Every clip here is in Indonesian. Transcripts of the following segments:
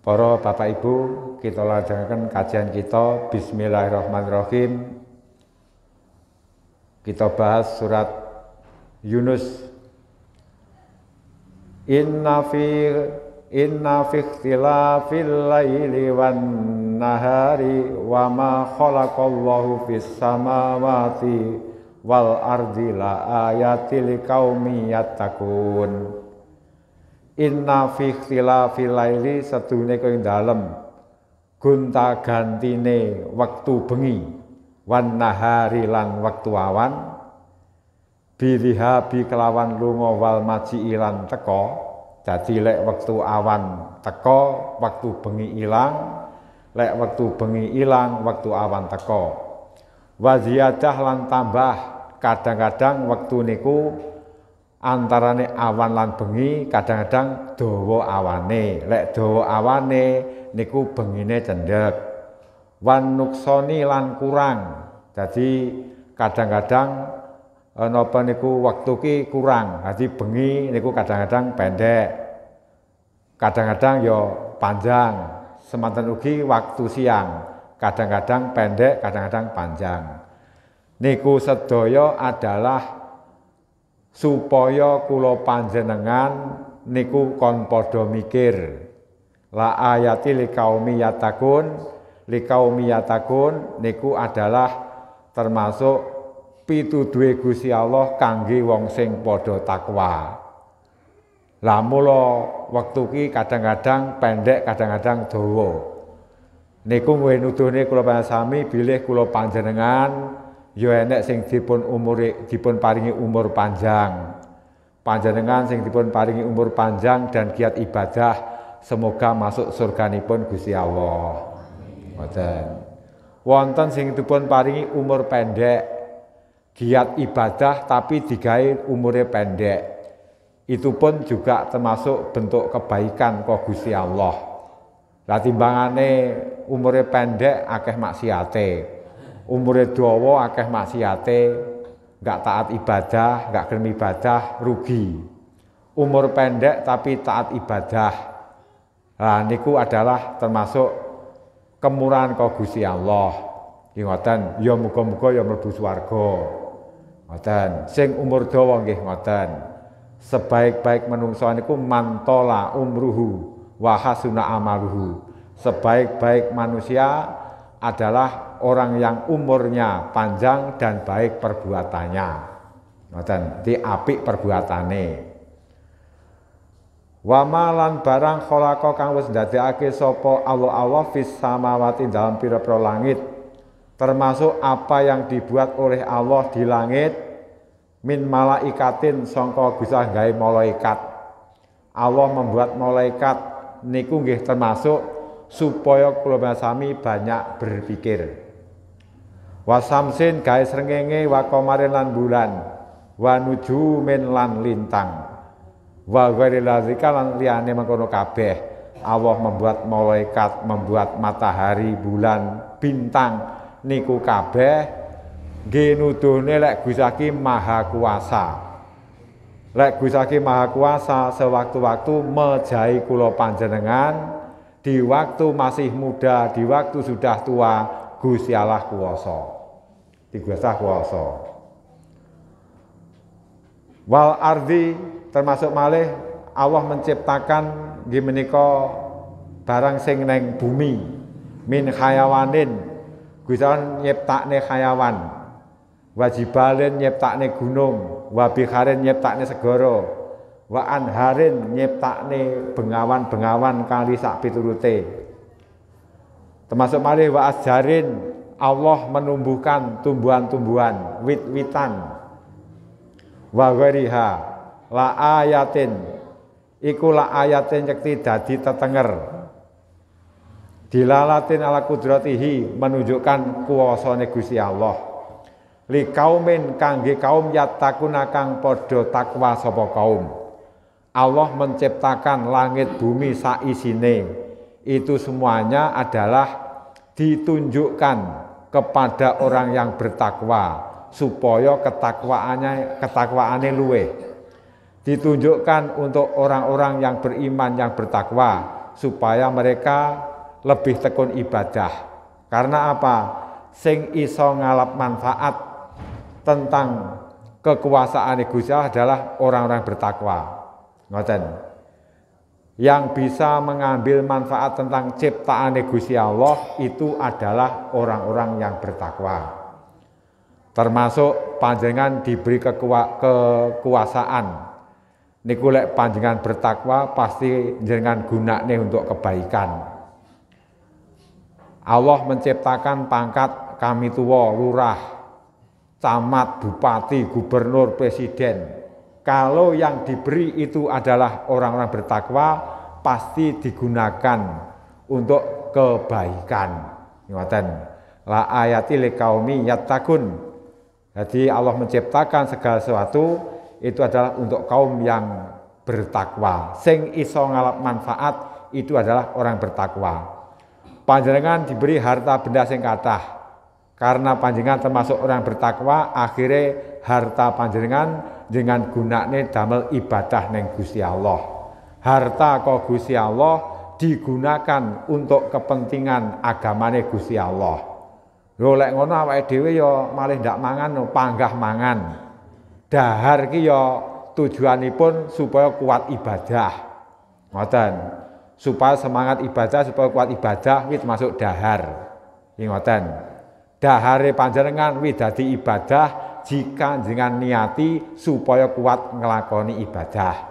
Para Bapak Ibu, kita lanjutkan kajian kita Bismillahirrahmanirrahim. Kita bahas surat Yunus. Inna fi inna fi ikhtilafil laili wan nahari wa ma khalaqallahu fis samawati wal ardi la ayati liqaumi yattaqun inna fi ikhtilafil laili sedune kowe dalem gunta gantine wektu bengi wan nahari lan wektu awan birihabi kelawan lunga wal maji ilan teko dadi lek wektu awan teko wektu bengi ilang lek wektu bengi ilang wektu awan teko wa ziyadah lan tambah kadang-kadang wektu niku antarane awan lan bengi kadang-kadang dawa awane lek dawa awane niku bengine cendhek wan nuksoni lan kurang jadi kadang-kadang eh, napa niku waktu ki kurang jadi bengi niku kadang-kadang pendek kadang-kadang yo ya panjang semanten ugi waktu siang kadang-kadang pendek kadang-kadang panjang niku sedaya adalah supaya kula panjenengan niku kon padha mikir la ayati likaumi yatakun likaumi yatakun niku adalah termasuk pituduhe Gusti Allah kangge wong sing padha takwa lah mula wektu ki kadang-kadang pendek kadang-kadang dawa niku nggih nuduhne kula sami bilih kula panjenengan ya enek sing dipun umuri dipun paringi umur panjang panjenengan sing dipun paringi umur panjang dan kiat ibadah semoga masuk surga pun Gusti Allah ngoten wonten sing dipun paringi umur pendek giat ibadah tapi digawe umure pendek itu pun juga termasuk bentuk kebaikan kok Gusti Allah lah timbangane umure pendek akeh maksiate umure dawa akeh maksiate, nggak taat ibadah, nggak gelem ibadah, rugi. Umur pendek tapi taat ibadah. Nah niku adalah termasuk kemurahan kau Gusti Allah. Ki ngoten, ya muga-muga ya mlebu swarga. Ngoten. Sing umur dawa nggih ngoten. Sebaik-baik manungsa niku mantola umruhu wa hasuna amaluhu. Sebaik-baik manusia adalah orang yang umurnya panjang dan baik perbuatannya. Ngoten, di apik perbuatane. Wa malan barang khalaqa kang wis ndadekake sapa Allah Allah fis samawati dalam pira-pira langit. Termasuk apa yang dibuat oleh Allah di langit min malaikatin songko bisa gawe malaikat. Allah membuat malaikat niku nggih termasuk supaya kula sami banyak berpikir wasamsin gawe srengenge wa komarin lan bulan wa nujumin lan lintang wa ghairi lan liyane mengkono kabeh Allah membuat malaikat membuat matahari bulan bintang niku kabeh nggih lek Gusti Maha Kuasa lek Gusti Maha Kuasa sewaktu-waktu mejahi kula panjenengan di waktu masih muda, di waktu sudah tua, Gusti Allah kuasa tiga sah kuasa. Wal ardi termasuk malih Allah menciptakan gimeniko barang sing neng bumi min khayawanin Gusti nyiptakne khayawan wajibalen nyiptakne gunung wabikharin nyiptakne segoro wa anharin nyiptakne bengawan-bengawan kali sak piturute termasuk malih wa asjarin Allah menumbuhkan tumbuhan-tumbuhan, wit-witan. Wa gariha la ayatin iku la ayatin yakti dadi tetenger. Dilalatin ala kudratihi menunjukkan kuasa negusi Allah. Li kaumin kangge kaum yatakuna kang podo takwa sapa kaum. Allah menciptakan langit bumi saisine. Itu semuanya adalah ditunjukkan kepada orang yang bertakwa supaya ketakwaannya ketakwaannya luwe ditunjukkan untuk orang-orang yang beriman yang bertakwa supaya mereka lebih tekun ibadah karena apa sing iso ngalap manfaat tentang kekuasaan Gusti adalah orang-orang bertakwa ngoten yang bisa mengambil manfaat tentang ciptaan Gusti Allah itu adalah orang-orang yang bertakwa. Termasuk panjenengan diberi kekua, kekuasaan. Nikulek panjangan bertakwa pasti jenengan gunakne untuk kebaikan. Allah menciptakan pangkat kami tua, lurah, camat, bupati, gubernur, presiden, kalau yang diberi itu adalah orang-orang bertakwa, pasti digunakan untuk kebaikan. Ngoten. La ayati liqaumi yattaqun. Jadi Allah menciptakan segala sesuatu itu adalah untuk kaum yang bertakwa. Sing iso ngalap manfaat itu adalah orang bertakwa. Panjenengan diberi harta benda sing katah, Karena panjenengan termasuk orang bertakwa, akhirnya harta panjenengan dengan gunakne damel ibadah neng Gusti Allah harta kok Gusti Allah digunakan untuk kepentingan agamane Gusti Allah lho lek ngono awake dhewe ya malah ndak mangan ya panggah mangan dahar ki ya tujuanipun supaya kuat ibadah ngoten supaya semangat ibadah supaya kuat ibadah wis masuk dahar ngoten dahare panjenengan wis dadi ibadah jika jenengan niati supaya kuat ngelakoni ibadah.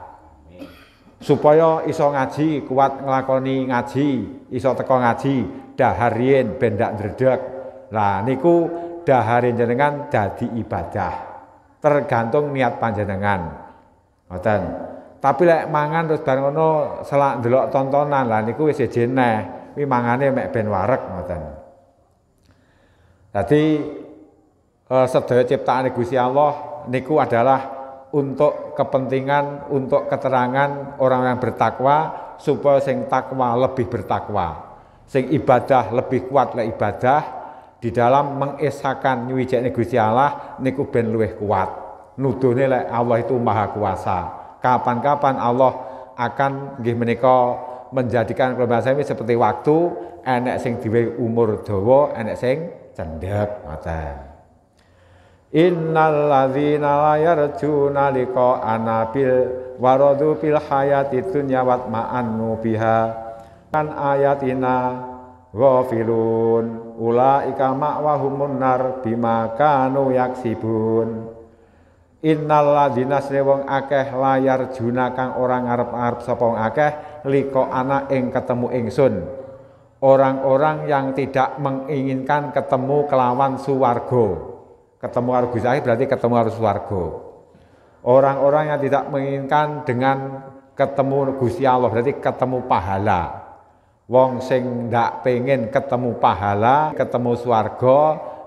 Supaya iso ngaji, kuat ngelakoni ngaji, iso teko ngaji, daharien bendak dredeg. Lah niku daharin jenengan jadi ibadah. Tergantung niat panjenengan. Ngoten. Tapi lek mangan terus bar ngono selak ndelok tontonan lah niku wis jeneh. Wi mangane mek ben warek, ngoten. Dadi Eh, sedaya ciptaan Gusti Allah niku adalah untuk kepentingan, untuk keterangan orang yang bertakwa supaya sing takwa lebih bertakwa, sing ibadah lebih kuat le ibadah di dalam mengesahkan nyuwijane Gusti Allah niku ben luwih kuat. Nuduhne lek Allah itu maha kuasa. Kapan-kapan Allah akan nggih menika menjadikan kelompok ini seperti waktu enek sing diwe umur dawa, enek sing cendhek ngoten. Innal ladzina la yarjuna liqa'ana bil waradu fil hayati dunya wat ma'annu biha kan ayatina ghafilun ulaika ma'wahumun nar bima kanu yaksibun Innal ladzina wong akeh layar juna kang orang ngarep-arep sapa akeh liko anak ing ketemu ingsun orang-orang yang tidak menginginkan ketemu kelawan suwargo ketemu arus akhir berarti ketemu arus warga. Orang-orang yang tidak menginginkan dengan ketemu Gusti Allah berarti ketemu pahala. Wong sing ndak pengen ketemu pahala, ketemu swarga,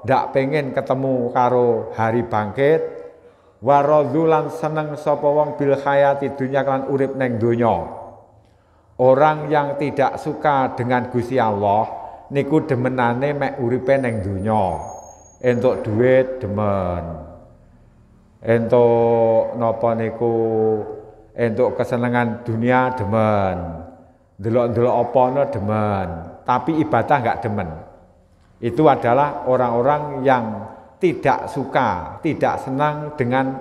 ndak pengen ketemu karo hari bangkit, Warodulan seneng sapa wong bil hayati dunya kan urip neng donya. Orang yang tidak suka dengan Gusti Allah niku demenane mek uripe neng donya entuk duit demen entuk napa niku entuk kesenangan dunia demen delok-delok opono demen tapi ibadah enggak demen itu adalah orang-orang yang tidak suka, tidak senang dengan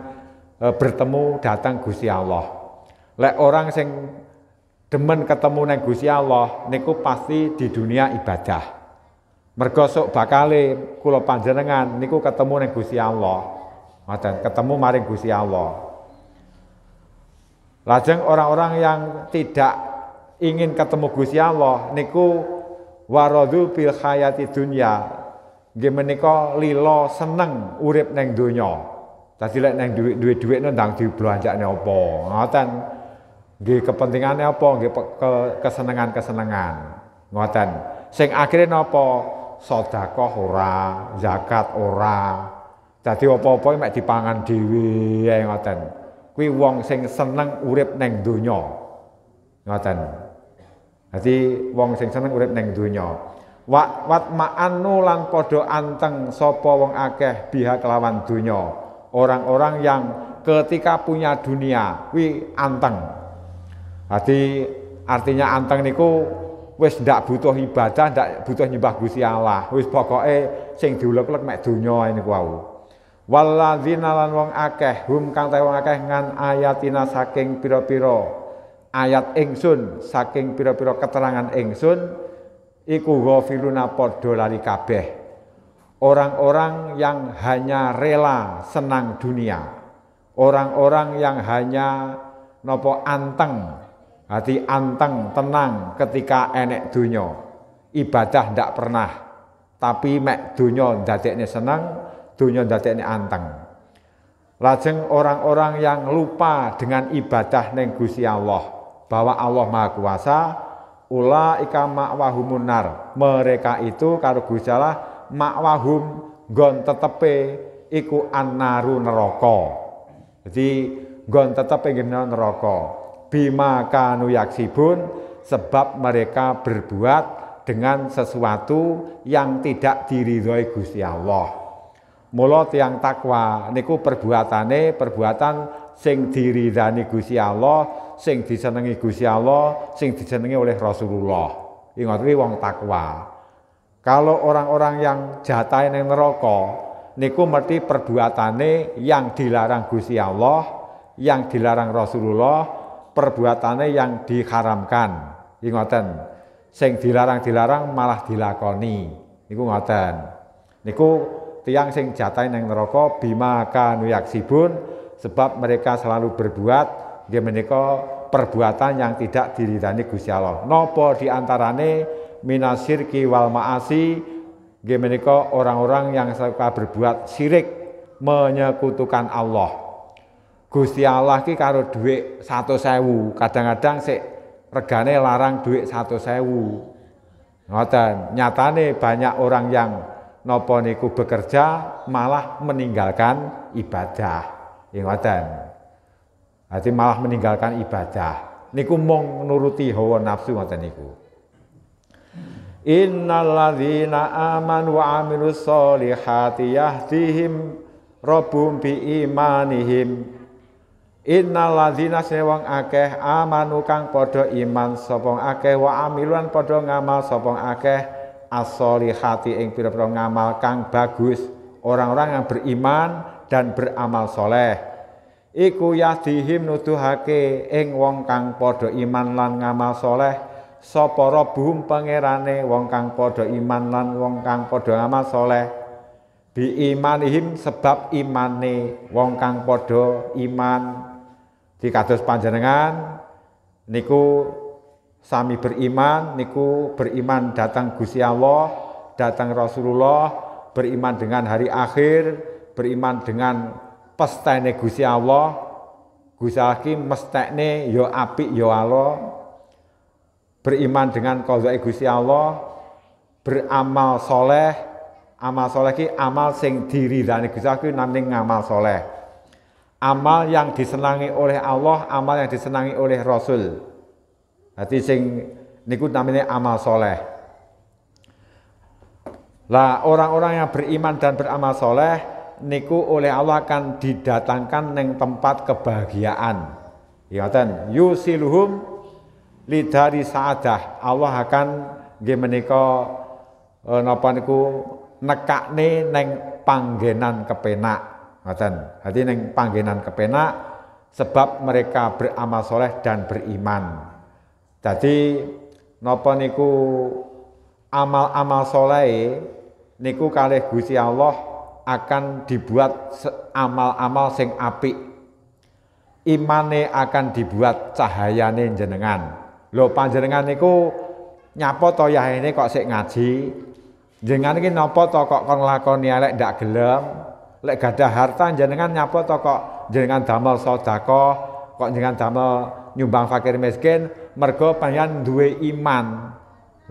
e, bertemu datang Gusti Allah. Lek orang sing demen ketemu neng Gusti Allah niku pasti di dunia ibadah. Mergo sok bakale kula panjenengan niku ketemu ning Gusti Allah. Ngoten, ketemu maring Gusti Allah. Lajeng orang-orang yang tidak ingin ketemu Gusti Allah niku waradu bil hayati dunya. Nggih menika lila seneng urip ning donya. Dadi lek ning dhuwit-dhuwit ndang dibelanjakne apa. Ngoten. Nggih kepentingane apa? Nggih kesenengan-kesenengan. Ngoten. Sing akhire napa? sedekah ora, zakat ora. Dadi apa-apa mek dipangan dhewe ae ngoten. Kuwi wong sing seneng urip ning donya. Ngoten. Dadi wong sing seneng urip ning donya. Wat wat ma'anu lan padha anteng sapa wong akeh biha kelawan donya. Orang-orang yang ketika punya dunia kuwi anteng. Dadi artinya anteng niku wis ndak butuh ibadah, ndak butuh nyembah Gusti Allah. Wis pokoke sing diulek-ulek mek donya ini wau. Walladzina lan wong akeh hum kang ta wong akeh ngan ayatina saking pira-pira ayat ingsun saking pira-pira keterangan ingsun iku ghafiluna padha lali kabeh. Orang-orang yang hanya rela senang dunia. Orang-orang yang hanya nopo anteng Hati anteng, tenang ketika enek dunyo Ibadah ndak pernah. Tapi mek dunyo dadekne seneng, dunyo dadekne anteng. Lajeng orang-orang yang lupa dengan ibadah neng Gusti Allah, bahwa Allah Maha Kuasa, ula ika makwahum nar. Mereka itu karo Gusti Allah makwahum gon tetepe iku annaru neraka. Jadi gon tetepe ngene neraka bima kanu yaksibun sebab mereka berbuat dengan sesuatu yang tidak diridhoi Gusti Allah. Mula tiyang takwa niku perbuatane perbuatan sing diridani Gusti Allah, sing disenengi Gusti Allah, sing disenengi oleh Rasulullah. Ingat kuwi wong takwa. Kalau orang-orang yang jatah yang neraka niku merti perbuatane yang dilarang Gusti Allah, yang dilarang Rasulullah, Perbuatannya yang diharamkan. ingatan Sing dilarang-dilarang malah dilakoni. Niku ngoten. Niku tiang sing jatai neng neraka bima kanu yaksibun sebab mereka selalu berbuat dia perbuatan yang tidak diridani Gusti Allah. Nopo diantarane minasirki wal maasi nggih orang-orang yang suka berbuat syirik menyekutukan Allah. Gusti Allah ki karo satu sewu, kadang-kadang sik regane larang duit satu sewu. Ngoten, nyatane banyak orang yang nopo niku bekerja malah meninggalkan ibadah. Ya ngoten. Berarti malah meninggalkan ibadah. Niku mung nuruti hawa nafsu ngoten niku. Innalladzina amanu wa amilus solihati yahdihim rabbum bi imanihim Innaladzina sewang akeh amanu kang podo iman sapa akeh wa amilan padha ngamal sapa akeh as-solihati ing pira-pira ngamal kang bagus orang-orang yang beriman dan beramal soleh iku yahdihim nuduhake ing wong kang podo iman lan ngamal soleh sapa rabbuhum pangerane wong kang podo iman lan wong kang podo ngamal soleh bi imanihim sebab imane wong kang padha iman di Dikados panjenengan niku sami beriman, niku beriman datang Gusti Allah, datang Rasulullah, beriman dengan hari akhir, beriman dengan pestane Gusti Allah. Gusti Allah ki mestekne ya apik ya Allah. Beriman dengan qadae Gusti Allah, beramal soleh, amal soleh ki amal sing diridani Gusti Allah ki nanding ngamal soleh amal yang disenangi oleh Allah, amal yang disenangi oleh Rasul. Berarti sing niku namanya amal soleh. Lah orang-orang yang beriman dan beramal soleh niku oleh Allah akan didatangkan neng tempat kebahagiaan. Ingatan, yusiluhum lidari saadah. Allah akan gimana menika eh, napa niku nekakne neng panggenan kepenak. Ngoten. Dadi ning panggenan kepenak sebab mereka beramal soleh dan beriman. Jadi nopo niku amal-amal soleh niku kalih Gusti Allah akan dibuat amal-amal sing apik. Imane akan dibuat cahayane jenengan. Lho panjenengan niku nyapa to kok sik ngaji? Jenengan iki nopo to kok kon lakoni elek ndak gelem? lek gadah harta jenengan nyapa to kok jenengan damel sedekah, kok jenengan damel nyumbang fakir miskin mergo panjenengan duwe iman.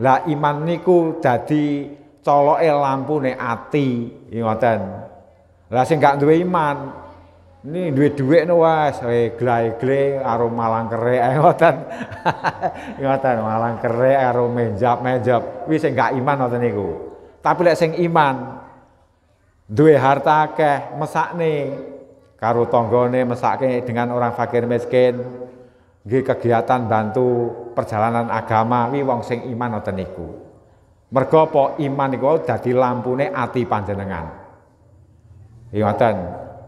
Lah iman niku dadi coloke lampune ati, ngoten. Lah sing gak duwe iman ini duit duit nih was, eh glai arum malang kere, ngoten, ngoten malang kere arum menjap menjap, wis enggak iman ngoten niku. Tapi lek sing iman, duwe harta akeh mesakne karo tanggane mesake dengan orang fakir miskin nggih kegiatan bantu perjalanan agama wi wong sing iman ngoten niku mergo apa iman niku dadi lampune ati panjenengan iki ngoten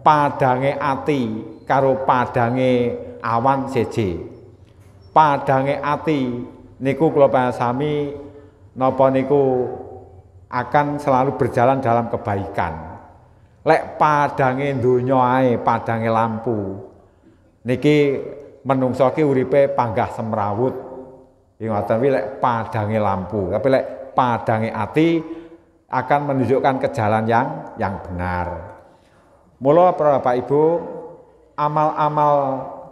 padange ati karo padange awan seje padange ati niku kula sami napa niku akan selalu berjalan dalam kebaikan lek padange donya ae padange lampu niki menungso ki uripe panggah semrawut ya ngoten kuwi lek padange lampu tapi lek padange ati akan menunjukkan ke jalan yang yang benar mula Bapak Ibu amal-amal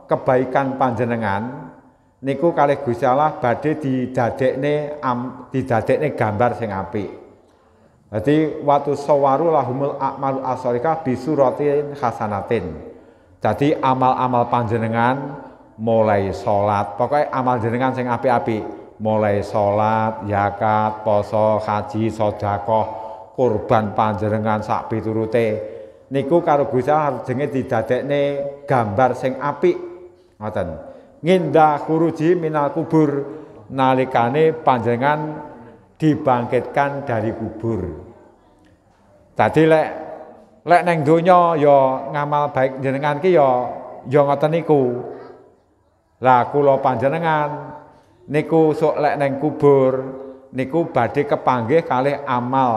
kebaikan panjenengan niku kalih Gusti Allah badhe didadekne am, didadekne gambar sing apik jadi waktu sawaru lahumul akmal asorika bisuratin hasanatin. Jadi amal-amal panjenengan mulai sholat, pokoknya amal jenengan sing api-api, mulai sholat, yakat, poso, haji, sodakoh, kurban panjenengan sak turute Niku karo harus Allah jenenge nih. gambar sing api, Ngoten. Nginda khuruji minal kubur nalikane panjenengan dibangkitkan dari kubur. Tadi lek lek neng dunyo yo ya ngamal baik jenengan ki yo ya, yo ya ngoten niku. Lah kula panjenengan niku sok lek neng kubur niku badhe kepanggih kali amal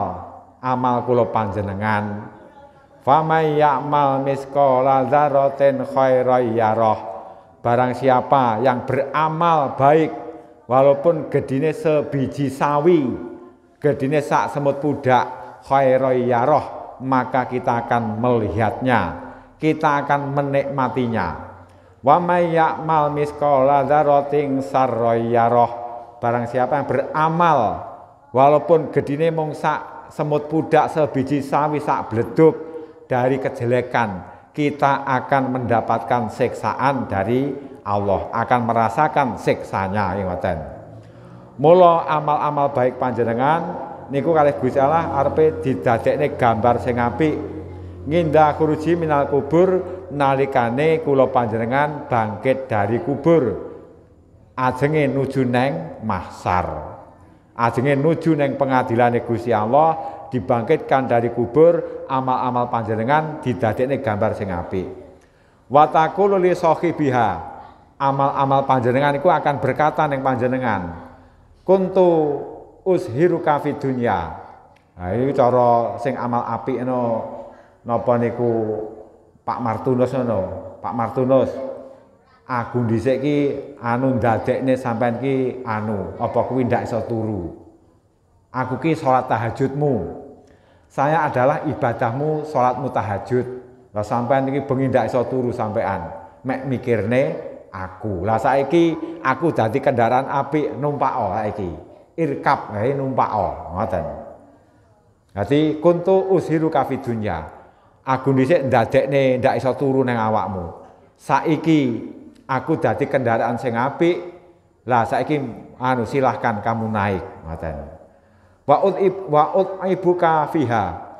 amal kula panjenengan. Famay ya'mal miskola zaroten khairan yarah. Barang siapa yang beramal baik walaupun gedine sebiji sawi gedine sak semut pudak khairoi yaroh maka kita akan melihatnya kita akan menikmatinya wa may ya'mal misqala dzarratin sarroyaroh barang siapa yang beramal walaupun gedine mung sak semut pudak sebiji sawi sak bleduk dari kejelekan kita akan mendapatkan siksaan dari Allah, akan merasakan siksanya ingatan. Ya, mulo amal-amal baik panjenengan niku kali Gusti Allah arepe didadekne gambar sing apik nginda kuruji minal kubur nalikane kula panjenengan bangkit dari kubur ajenge nuju neng mahsar ajenge nuju neng pengadilane Gusti Allah dibangkitkan dari kubur amal-amal panjenengan didadekne gambar sing apik. Wa taqulu li sahibiha. Amal-amal panjenengan iku akan berkata ning panjenengan. Kuntu ushiruka fi dunya. Nah, iki cara sing amal apik no napa niku Pak Martunus no. Pak Martunus aku dhisik ki anu ndadekne sampean ki anu apa kuwi ndak iso turu. Aku ki sholat tahajudmu. Saya adalah ibadahmu sholatmu tahajud. Lah sampean iki bengi ndak iso turu sampean. Mek mikirne aku. Lah saiki aku jadi kendaraan api numpak o saiki. irkap kae numpak o, ngoten. Dadi kuntu ushiru kafi dunya. Aku dhisik ndadekne ndak iso turu neng awakmu. Saiki aku jadi kendaraan sing apik. Lah saiki anu silahkan kamu naik, ngoten. Wa'ud wa'ud ibuka fiha.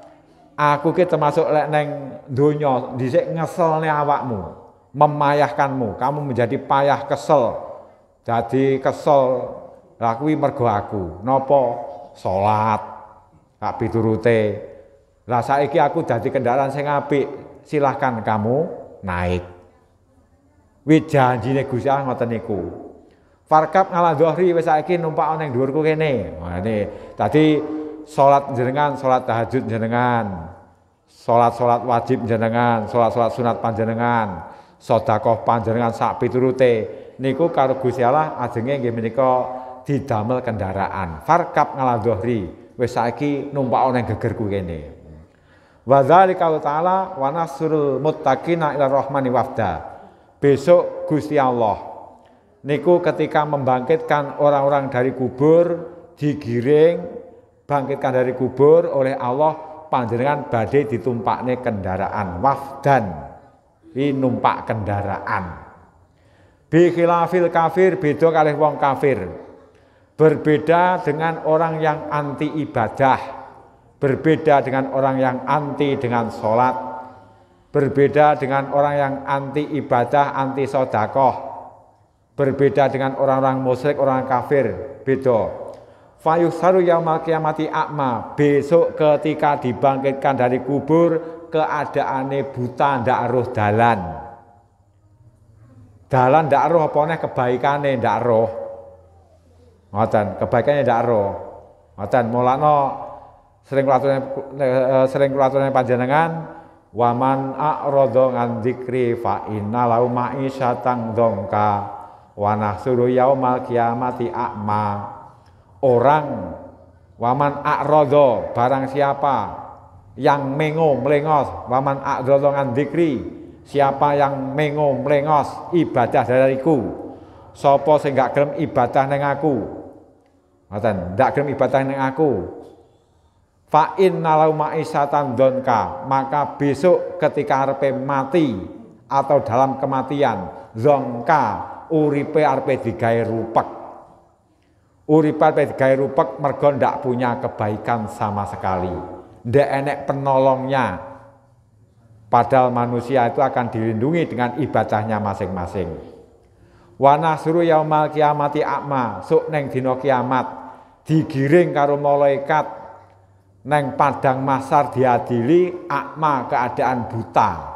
Aku ki termasuk lek neng donya dhisik ngeselne awakmu, memayahkanmu, kamu menjadi payah kesel. Jadi kesel lakui mergo aku. nopo, Salat. Tak piturute. rasa iki aku jadi kendaraan sing apik, silahkan kamu naik. Wijanjine Gusti Allah ngoten niku. Farkap ngalah dohri, wis saiki numpak ana ning dhuwurku kene. Ngene. Tadi salat jenengan, salat tahajud jenengan. Salat-salat wajib jenengan, salat-salat sunat panjenengan, sedekah panjenengan sak piturute. Niku karo Gusti Allah ajenge nggih menika didamel kendaraan. Farkap ngalah dohri, wis saiki numpak ana ning gegerku kene. Wa dzalika ta'ala wa nasrul muttaqina ila rahmani wafda. Besok Gusti Allah niku ketika membangkitkan orang-orang dari kubur digiring bangkitkan dari kubur oleh Allah panjenengan badai ditumpaknya kendaraan wafdan numpak kendaraan bi kafir beda kali wong kafir berbeda dengan orang yang anti ibadah berbeda dengan orang yang anti dengan sholat berbeda dengan orang yang anti ibadah anti sodakoh Berbeda dengan orang-orang musyrik, orang kafir, beda. Fayusaru yaumal kiamati akma. Besok ketika dibangkitkan dari kubur, keadaannya buta ndak roh dalan. Dalan ndak roh apa neh kebaikane ndak roh. Ngoten, kebaikane ndak roh. Ngoten mulakno sering kulaturane eh, sering kulaturane panjenengan waman a'radha an dzikri fa inna lau ma'isyatan Wanah suruh yaumal kiamati akma. Orang waman akrodo barang siapa yang mengo melengos waman akrodo ngandikri siapa yang mengo melengos ibadah dariku sopo sing gak gelem ibadah neng aku ngoten ndak gelem ibadah neng aku fa innalau ma'isatan donka maka besok ketika arepe mati atau dalam kematian zonka uripe arpe digawe rupek. Uripe arpe digawe rupek mergo ndak punya kebaikan sama sekali. Ndak enek penolongnya. Padahal manusia itu akan dilindungi dengan ibadahnya masing-masing. Wana suru yaumal kiamati akma, suk neng dino kiamat digiring karo malaikat neng padang masar diadili akma keadaan buta.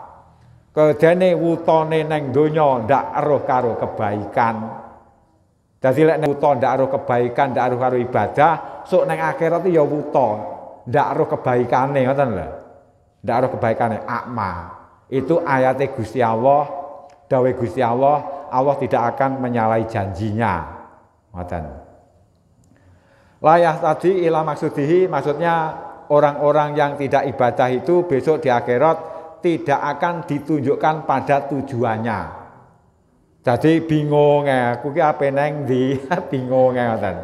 Kedene wutone neng donya ndak eruh karo kebaikan. Dadi lek neng wuto ndak eruh kebaikan, ndak eruh karo ibadah, sok neng akhirat ya wuto ndak eruh kebaikane ngoten lho. Ndak eruh kebaikane akma. Itu ayate Gusti Allah, dawe Gusti Allah, Allah tidak akan menyalahi janjinya. Ngoten. Layah tadi ilah maksudihi maksudnya orang-orang yang tidak ibadah itu besok di akhirat tidak akan ditunjukkan pada tujuannya. Jadi bingung ya, aku ki apa neng di bingung ya ngoten.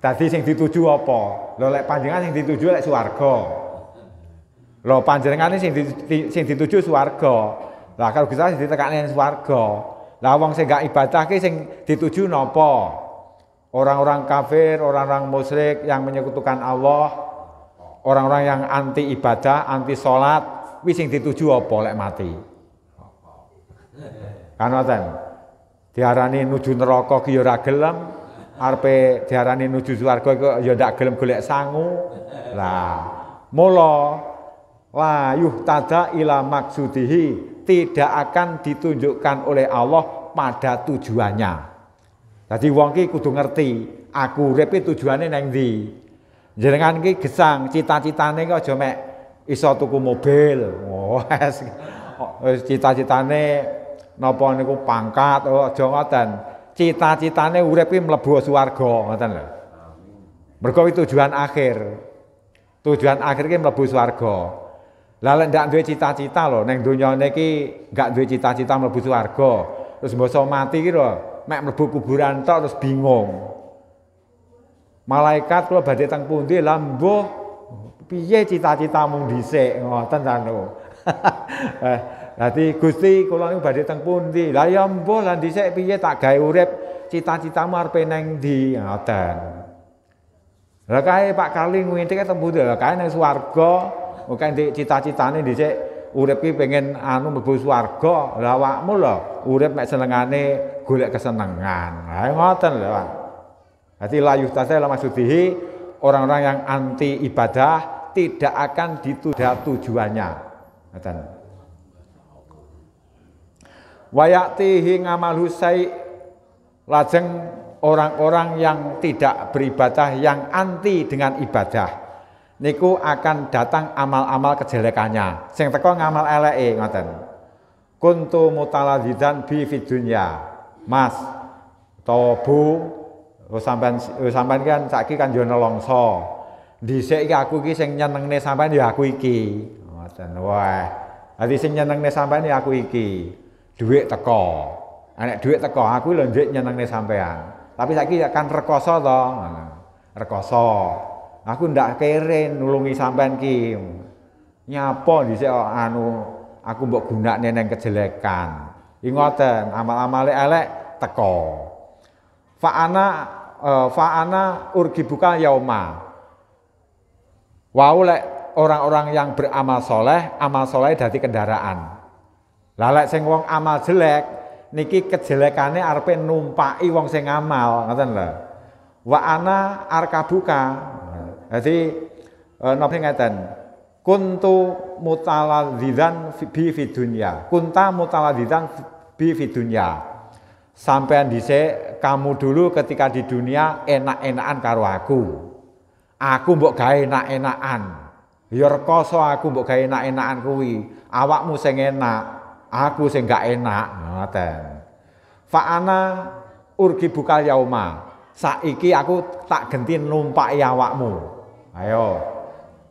Tadi sing dituju apa? Lo lek panjenengan sing dituju lek suwargo. Lho panjenengane sing sing dituju suwargo. Lah kalau kita sing yang suwargo. Lah wong sing gak ibadahke sing dituju nopo? Orang-orang kafir, orang-orang musyrik yang menyekutukan Allah, orang-orang yang anti ibadah, anti sholat, kuwi sing dituju apa lek mati. Kan ngoten. Diarani nuju neraka ki ya ora gelem, arepe diarani nuju swarga kok ya ndak gelem golek sangu. Lah, mula la yuhtada ila maksudihi tidak akan ditunjukkan oleh Allah pada tujuannya. Jadi wong ki kudu ngerti, aku repi tujuannya neng di, Jenengan ki gesang cita-citane kok aja mek iso tuku mobil. Oh, Cita-citane napa niku pangkat oh aja ngoten. Cita-citane urip kuwi mlebu swarga ngoten lho. Mergo tujuan akhir. Tujuan akhir ki mlebu swarga. lalu lek ndak duwe cita-cita lho ning donyane iki gak duwe cita-cita mlebu swarga. Terus mbasa mati ki lho, mek mlebu kuburan tok terus bingung. Malaikat kula badhe teng pundi lah mbuh piye cita-citamu dhisik oh, ngoten ta niku. Eh, dadi Gusti kula niku badhe teng pundi? Lah ya mbuh lan dhisik piye tak gawe urip cita-citamu arepe nang ndi? Ngoten. Lah kae Pak Kali ngwintik teng pundi? Lah kae nang swarga. Oke oh, cita-citane dhisik urip ki pengen anu mlebu swarga, lha awakmu lho urip mek senengane golek kesenengan. lah ngoten lho, Pak. Dadi la yuhtasa la orang-orang yang anti ibadah tidak akan ditunda tujuannya. Ngeten. hingga ngamal husai lajeng orang-orang yang tidak beribadah yang anti dengan ibadah niku akan datang amal-amal kejelekannya sing teko ngamal eleke ngoten kuntu mutaladzidan bi fid dunya mas tobu Wis oh, oh, sampean kan saiki kan yo nelongso. Dhisik iki aku iki sing nyenengne sampean ya aku iki. Ngoten. Oh, wah. Dadi sing nyenengne sampean ya aku iki. Duit teko. Anak duit teko aku lho duit nyenengne sampean. Tapi saiki ya kan rekoso to. Rekoso. Aku ndak kere nulungi sampean ki. Nyapa dhisik anu aku mbok gunakne neng kejelekan. Ingoten amal-amale elek teko. Fa Eh, fa'ana urgibuka yauma. Wau lek orang-orang yang beramal soleh, amal soleh dari kendaraan. Lalek sing wong amal jelek, niki kejelekane arepe numpaki wong sing amal, ngatain lho. Wa ana buka, Jadi eh, napa ngeten? Kuntu mutaladzidan bi fi dunya. Kunta mutaladzidan bi fi dunya sampean dhisik kamu dulu ketika di dunia enak-enakan karo aku. Aku mbok gawe enak-enakan. Ya rekoso aku mbok gawe enak-enakan kuwi. Awakmu sing enak, aku sing gak enak, ngoten. Nah, Fa'ana urgi bukal yauma. Saiki aku tak genti numpaki awakmu. Ayo.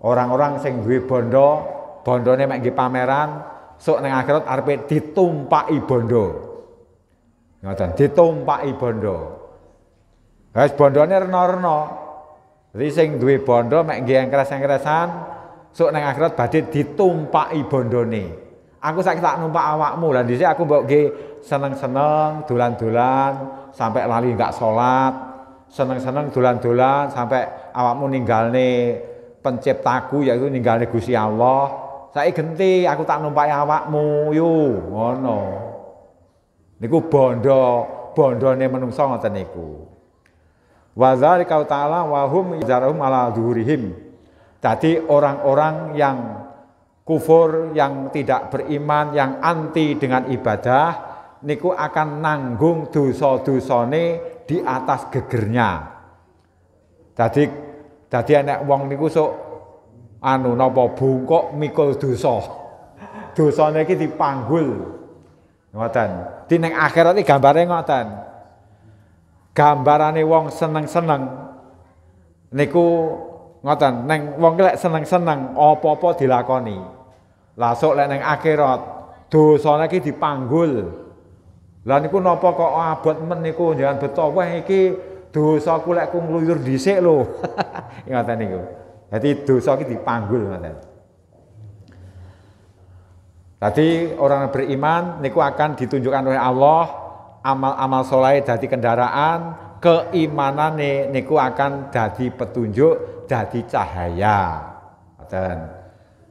Orang-orang sing duwe bondo, bondone mek pameran, sok ning akhirat arepe ditumpaki bondo. Ngoten ditumpaki bondo. Wis bondone rena-rena. Dadi sing duwe bondo mek nggih engkres-engkresan sok nang akhirat badhe ditumpaki bondone. Aku saiki tak numpak awakmu lah dhisik aku mbok nggih seneng-seneng dolan-dolan sampai lali enggak salat, seneng-seneng dolan-dolan sampai awakmu ninggalne penciptaku yaitu ninggalne Gusti Allah. saya genti aku tak numpaki awakmu yo ngono. Niku bondo bondone menungso ngoten niku. Wa dzalika ta'ala wa hum zarahum ala dhuhurihim. Jadi orang-orang yang kufur, yang tidak beriman, yang anti dengan ibadah niku akan nanggung dosa-dosane di atas gegernya. Jadi dadi anak wong niku sok anu napa bungkok mikul dosa. Dosane iki dipanggul. Ngoten. Di ning akhirat iki gambare ngoten. Gambarane wong seneng-seneng niku ngoten, ning wong lek seneng-seneng apa-apa dilakoni. Lah lek ning akhirat dosane iki dipanggul. Lah niku napa kok abot men niku jangan beto weh iki dosaku lek ku ngluyur dhisik lho. ngoten niku. Dadi dosa iki dipanggul ngoten. Tadi orang beriman niku akan ditunjukkan oleh Allah amal-amal soleh dari kendaraan keimanan niku akan jadi petunjuk jadi cahaya dan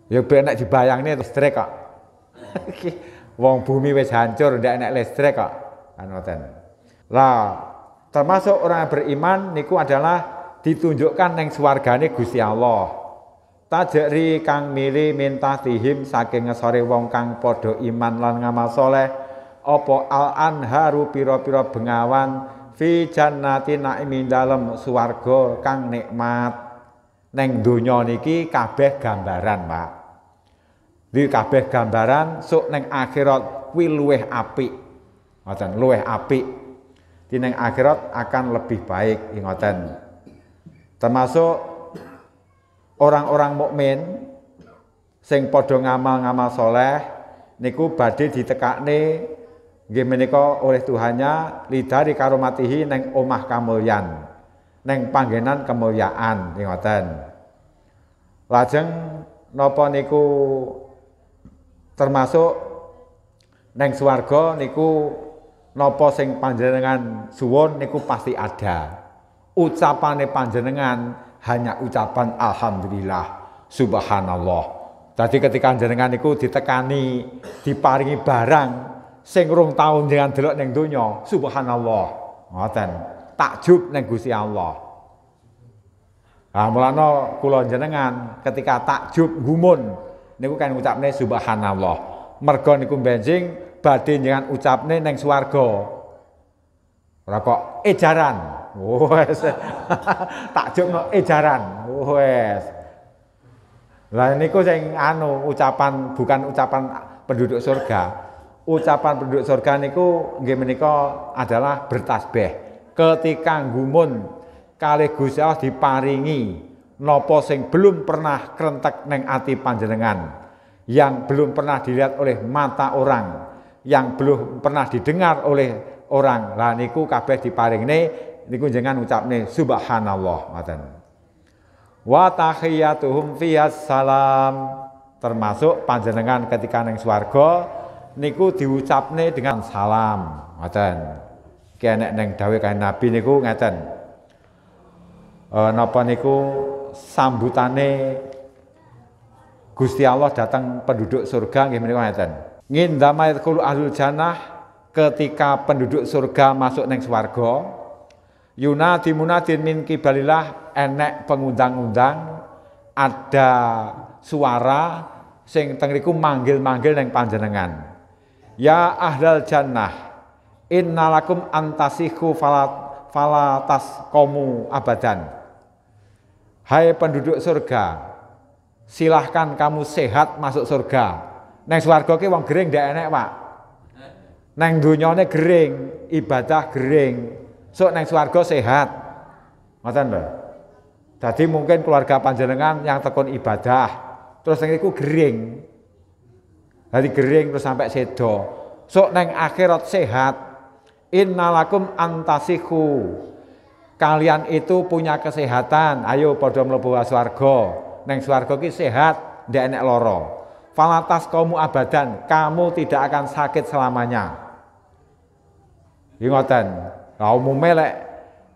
ya ben dibayang nih listrik kok wong bumi wis hancur ndak enak listrik kok kan lah termasuk orang yang beriman niku adalah ditunjukkan neng swargane Gusti Allah tajri kang mili minta tihim saking ngesore wong kang podo iman lan ngamal soleh opo al anharu piro-piro bengawan fi jannati naimi dalem suwargo kang nikmat neng donya niki kabeh gambaran Pak di kabeh gambaran sok neng akhirat kuwi luweh apik ngoten luweh apik di neng akhirat akan lebih baik ingoten termasuk orang-orang mukmin sing padha ngamal-ngamal soleh niku badhe ditekakne nggih menika oleh Tuhannya lidari karomatihi neng omah kamulyan neng panggenan kemuliaan ngoten lajeng napa niku termasuk neng swarga niku napa sing panjenengan suwun niku pasti ada ucapane panjenengan hanya ucapan alhamdulillah, subhanallah. Jadi ketika jenengan niku ditekani, diparingi barang sing rong taun jenengan delok neng donya, subhanallah. Ngoten. Takjub neng Gusti Allah. Nah, mulana kula jenengan ketika takjub gumun niku kan ngucapne subhanallah. Mergo niku benjing badhe jenengan ucapne ning swarga. Ora kok ejaran. Wes. Takjukno ejaran. Wes. Lah niku sing anu ucapan bukan ucapan penduduk surga. Ucapan penduduk surga niku nggih menika adalah bertasbih. Ketika gumun kali Gusti Allah diparingi nopo sing belum pernah krentek neng ati panjenengan yang belum pernah dilihat oleh mata orang yang belum pernah didengar oleh orang lah niku kabeh diparingne niku jenengan ucapne subhanallah ngoten. Wa tahiyatuhum fiyas salam termasuk panjenengan ketika neng swarga niku diucapne dengan salam ngoten. Ki enek neng dawuh kae nabi niku ngeten. E, napa niku sambutane Gusti Allah datang penduduk surga nggih menika ngeten. Ngindama yadkhulu ahlul jannah ketika penduduk surga masuk neng swarga Yunati munatin min kibalilah enek pengundang-undang ada suara sing tengriku manggil-manggil neng panjenengan. Ya ahlal jannah innalakum antasihu falat falatas komu abadan. Hai penduduk surga, silahkan kamu sehat masuk surga. Neng suarga ke wong gering dia enek, Pak. Neng dunyone gering, ibadah gering, Sok neng suargo sehat. Ngoten lho. Jadi mungkin keluarga panjenengan yang tekun ibadah, terus neng itu gering. dari gering terus sampai sedo. Sok neng akhirat sehat. Innalakum antasiku. Kalian itu punya kesehatan. Ayo padha mlebu suargo. Neng suargo ki sehat, ndak enek loro. Falatas kamu abadan, kamu tidak akan sakit selamanya. Ingatan, Nah, umume lek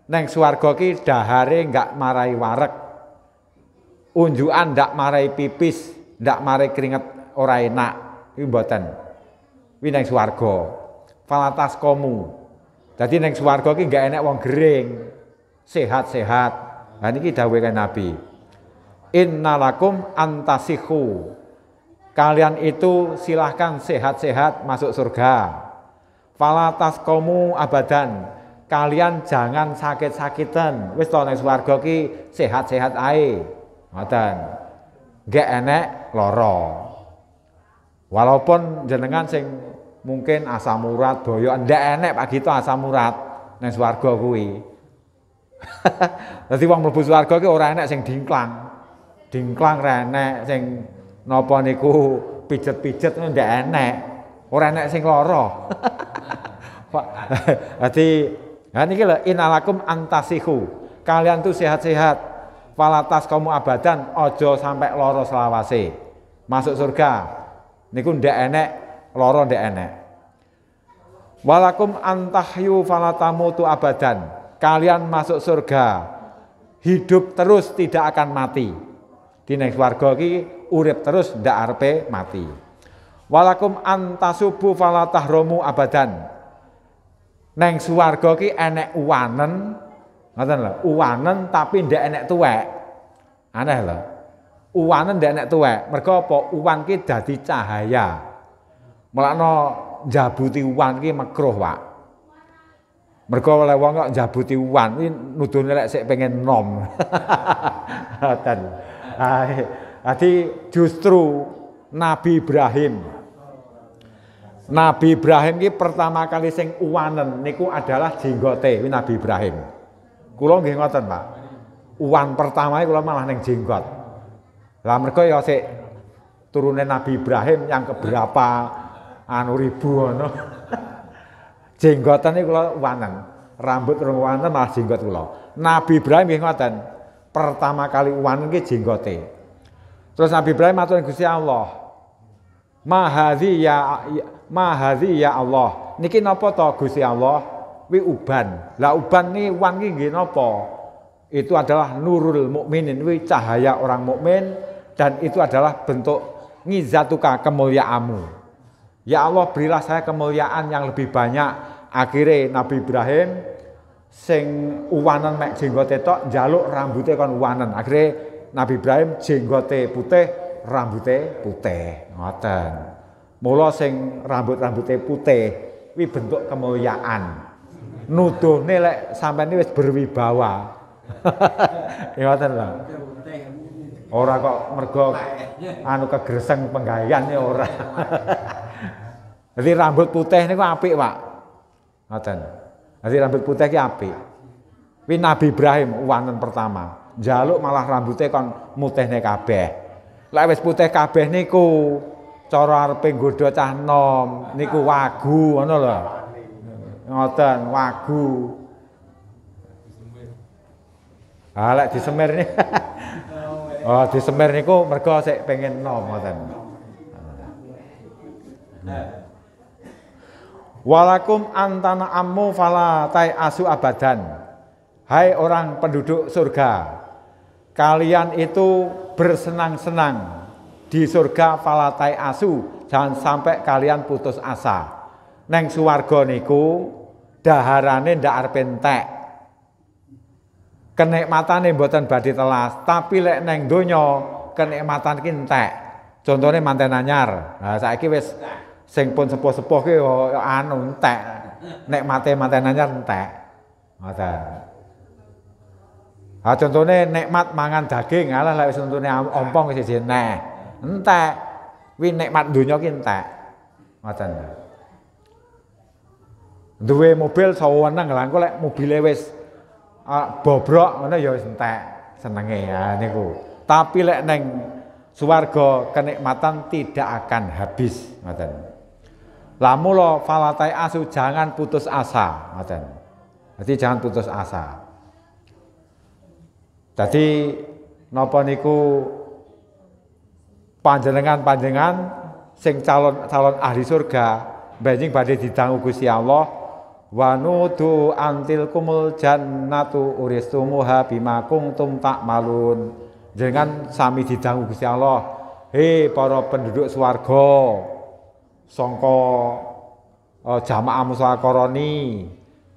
neng swarga ki dahare nggak marai warek. Unjukan ndak marai pipis, ndak marai keringet ora enak. Iku mboten. Kuwi neng swarga. Falatas komu. Dadi neng swarga ki nggak enek wong gering. Sehat-sehat. Lah niki dawuhe Nabi. Innalakum antasihu. Kalian itu silahkan sehat-sehat masuk surga. Falatas komu abadan kalian jangan sakit-sakitan. Wis to nek swarga ki sehat-sehat ae. Ngoten. gak enek lara. Walaupun jenengan sing mungkin asam urat boyo, ndak enek Pak Gito asam urat nek swarga kuwi. Dadi wong mlebu swarga ki ora enek sing dingklang. Dingklang ra enek sing napa niku pijet-pijet ndak enek. Ora enek sing lara. Pak, dadi Nah niki lho inalakum antasihu. Kalian tuh sehat-sehat. Falatas kamu abadan ojo sampai loro selawase. Masuk surga. Niku ndak enek, loro ndak enek. Walakum antahyu falatamu tu abadan. Kalian masuk surga. Hidup terus tidak akan mati. Di next warga ki urip terus ndak arepe mati. Walakum antasubu falatahromu abadan Neng Suwargo ki enek uwanen, ngatain lho, uwanen tapi ndak enek tuwek. Aneh lho. Uwanen ndak enek tuwek. Mergo apa? Uwan ki jadi cahaya. Melakno jabuti uwan ki makruh, Pak. Mergo oleh wong kok jabuti uwan ini nuduhne lek sik pengen nom. Ngoten. Jadi justru Nabi Ibrahim Nabi Ibrahim ini pertama kali sing uwanen niku adalah jenggote Nabi Ibrahim. Kulo nggih ngoten, Pak. Uwan pertama kula malah ning jenggot. Lah mergo ya sik turune Nabi Ibrahim yang keberapa anu ribu ngono. Jenggotan niku kula uwanen. Rambut rung uwanen malah jenggot kula. Nabi Ibrahim nggih ngoten. Pertama kali uwanen ki jenggote. Terus Nabi Ibrahim matur Gusti Allah. Mahadhi ya, ya mahadhi ya Allah niki napa to Gusti Allah wi uban la uban ni wangi nggih napa itu adalah nurul mukminin wi cahaya orang mukmin dan itu adalah bentuk ngizatuka kemuliaanmu ya Allah berilah saya kemuliaan yang lebih banyak akhirnya Nabi Ibrahim sing uwanan mek jenggote tok njaluk rambute kon uwanan akhirnya Nabi Ibrahim jenggote putih rambute putih ngoten Mula sing rambut-rambute putih kuwi bentuk kemuliaan. Nuduhne lek sampean wis berwibawa. ya ngoten lho. Ora kok mergo anu kegerseng penggayaan ya ora. Jadi rambut putih niku apik, Pak. Ngoten. Jadi rambut putih ki apik. Kuwi Nabi Ibrahim uwanten pertama. Jaluk malah rambutnya kon mutihne kabeh. Lek wis putih kabeh niku cara arepe nggodha cah nom niku wagu ngono lho. Ngoten, wagu. Ah lek disemir ni. oh, disemir niku mergo sik pengen nom ngoten. Walakum antana ammu fala tai asu abadan. Hai orang penduduk surga, kalian itu bersenang-senang di surga falatai asu jangan sampai kalian putus asa neng suwargo niku daharane ndak arep kenikmatan kenikmatane buatan badi telas tapi lek neng donyo kenikmatan kintek contohnya contone manten anyar nah saya wis sing pun sepuh-sepuh ki oh, ya anu entek maten manten anyar entek ngoten Ah contohnya nikmat mangan daging, alah lah contohnya ompong wis jeneng entek. Kuwi nikmat donya ki entek. Ngoten Duwe mobil saweneng lha kok lek mobil wis uh, bobrok ngono ya wis entek senenge ya niku. Tapi lek neng swarga kenikmatan tidak akan habis ngoten. Lah lo falatai asu jangan putus asa ngoten. Jadi jangan putus asa. Jadi napa niku panjenengan-panjenengan sing calon-calon ahli surga banjing badhe didangu Gusti Allah wa nudu antil kumul jannatu uristumuha bima kuntum tak malun jenengan sami didangu Gusti Allah he para penduduk swarga sangka uh, jamaah koroni,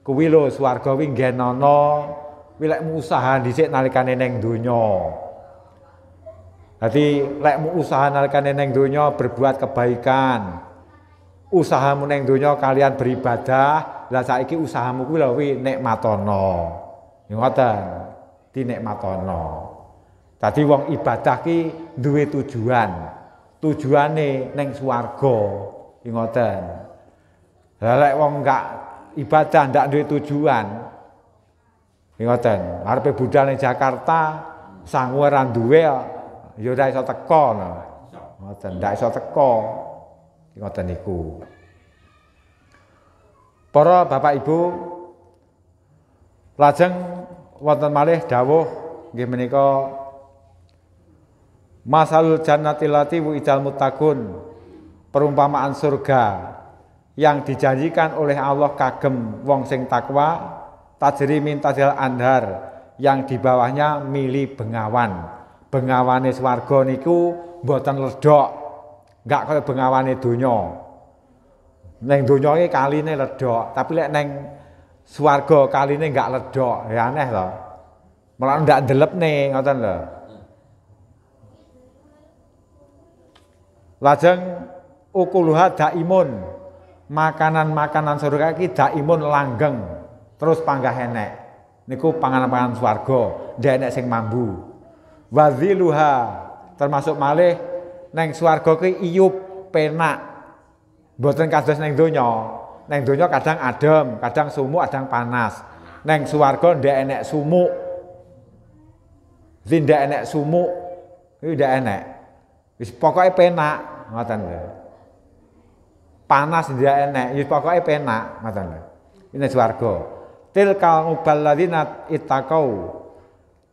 kuwi lho swarga wingi ngenana wilekmu usaha dhisik nalikane ning donya jadi lekmu usaha nalika neng dunyo berbuat kebaikan. Usahamu neng dunyo kalian beribadah, lah saiki usahamu kuwi lho nek matono. Ngoten, dinek matono. Tadi wong ibadah ki duwe tujuan. Tujuane neng swarga. Ngoten. Lah lek wong gak ibadah ndak duwe tujuan. Ngoten, arepe budal ning Jakarta sangu ora duwe ya ora iso teko no. Nah. Ngoten, ndak iso teko. Ngoten niku. Para Bapak Ibu lajeng wonten malih dawuh nggih menika Masalul jannati lati wu'idal mutakun, Perumpamaan surga yang dijanjikan oleh Allah kagem wong sing takwa tajri min tajal anhar yang di bawahnya mili bengawan bengawane swarga niku mboten ledok. Enggak kaya bengawane donya. Ning donya iki kaline ledok, tapi lek neng swarga kaline enggak ledok, ya aneh to. Malah ndak ndelepne ngoten lho. Lajeng dak daimun. Makanan-makanan surga iki daimun langgeng, terus panggah enek. Niku panganan-panganan swarga, ndak enek sing mambu waziluha termasuk malih neng swarga ki iup penak mboten kados neng donya neng donya kadang adem kadang sumuk kadang panas neng swarga ndak enek sumuk ndak enek sumuk iki ndak enek wis pokoke penak ngoten lho panas ndak enek wis pokoke penak ngoten lho ini swarga tilkal itakau ittaqau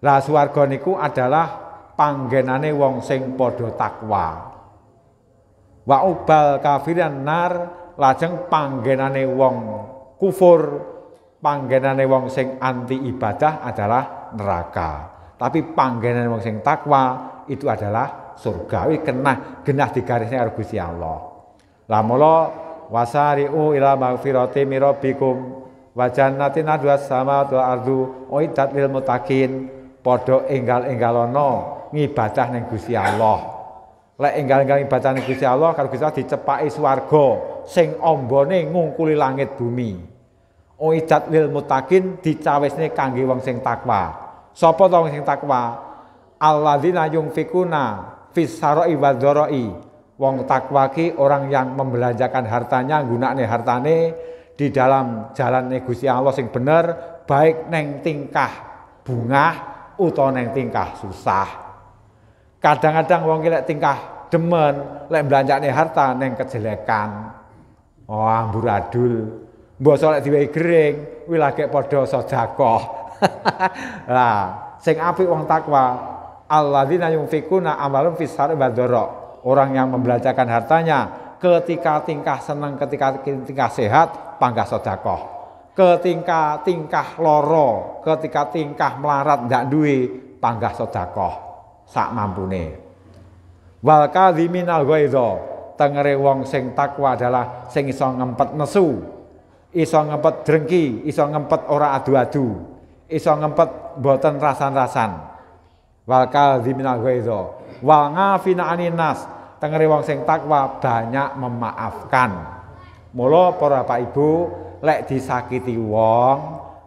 lah swarga niku adalah panggenane wong sing padha takwa. Wa ubal kafiran nar lajeng panggenane wong kufur, panggenane wong sing anti ibadah adalah neraka. Tapi panggenane wong sing takwa itu adalah surga. Ini kena genah di garisnya Gusti Allah. Lah mulo wasari'u ila magfirati mirabikum wa jannatin adwas sama wa ardu oidat lil mutakin padha enggal-enggalana ngibadah ning Gusti Allah. Lek enggal-enggal ibadah ning Gusti Allah karo Gusti Allah dicepaki swarga sing ambane ngungkuli langit bumi. Oidat lil mutakin dicawisne kangge wong sing takwa. Sapa ta wong sing takwa? Alladzina yunfikuna fis sarai wadharai. Wong takwa ki orang yang membelanjakan hartanya, gunakne hartane di dalam jalan Gusti Allah sing bener, baik neng tingkah bungah utawa neng tingkah susah. Kadang-kadang wong lek tingkah demen, lek belanjane harta neng kejelekan. Oh, amburadul. Mbok solek diwehi gering, kuwi lagi padha sedekah. Lah, sing apik wong takwa alladzina yunfikuna amalum fisar badoro orang yang membelanjakan hartanya ketika tingkah senang ketika tingkah sehat panggah sodakoh ketika tingkah loro, ketika tingkah melarat ndak duwe panggah sedekah sak mampune. Wal kadhiminal ghaidha, tengere wong sing takwa adalah sing iso ngempet nesu, iso ngempet drengki, iso ngempet ora adu-adu, iso ngempet boten rasan-rasan. Wal kadhiminal ghaidha, wal ngafina aninas, tengere wong sing takwa banyak memaafkan. Mula para Bapak Ibu, lek disakiti wong,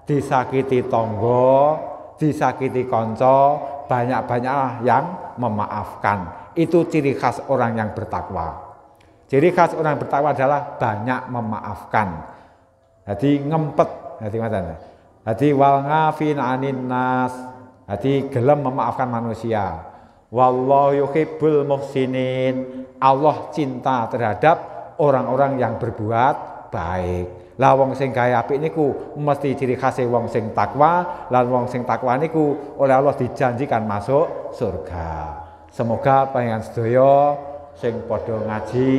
disakiti tonggo, disakiti konco, banyak-banyaklah yang memaafkan. Itu ciri khas orang yang bertakwa. Ciri khas orang bertakwa adalah banyak memaafkan. Jadi ngempet, jadi mana? Jadi wal ngafin anin nas. Jadi gelem memaafkan manusia. Wallahu yuhibbul muhsinin. Allah cinta terhadap orang-orang yang berbuat baik. Lah wong sing gawe apik niku mesti ciri khase wong sing takwa, lan wong sing takwa niku oleh Allah dijanjikan masuk surga. Semoga panjenengan sedaya sing padha ngaji,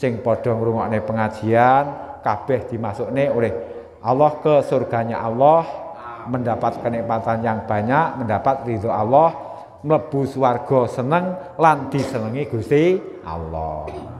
sing padha ngrungokne pengajian kabeh dimasukne oleh Allah ke surganya Allah, mendapat kenikmatan yang banyak, mendapat ridho Allah, mlebu swarga seneng lan disenengi Gusti Allah.